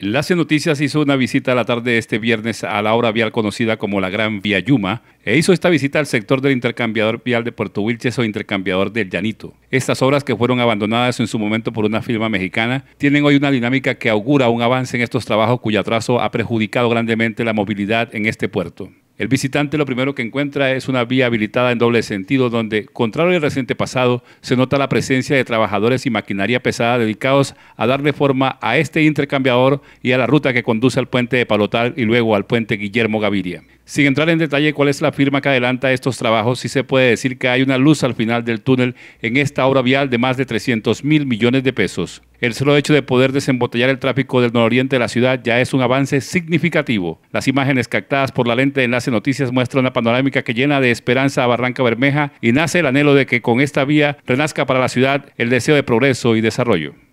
La Noticias hizo una visita a la tarde de este viernes a la obra vial conocida como la Gran Vía Yuma e hizo esta visita al sector del intercambiador vial de Puerto Wilches o intercambiador del Llanito. Estas obras que fueron abandonadas en su momento por una firma mexicana tienen hoy una dinámica que augura un avance en estos trabajos cuyo atraso ha perjudicado grandemente la movilidad en este puerto. El visitante lo primero que encuentra es una vía habilitada en doble sentido donde, contrario al reciente pasado, se nota la presencia de trabajadores y maquinaria pesada dedicados a darle forma a este intercambiador y a la ruta que conduce al puente de Palotal y luego al puente Guillermo Gaviria. Sin entrar en detalle cuál es la firma que adelanta estos trabajos, sí se puede decir que hay una luz al final del túnel en esta obra vial de más de 300 mil millones de pesos. El solo hecho de poder desembotellar el tráfico del nororiente de la ciudad ya es un avance significativo. Las imágenes captadas por la lente de Enlace Noticias muestran una panorámica que llena de esperanza a Barranca Bermeja y nace el anhelo de que con esta vía renazca para la ciudad el deseo de progreso y desarrollo.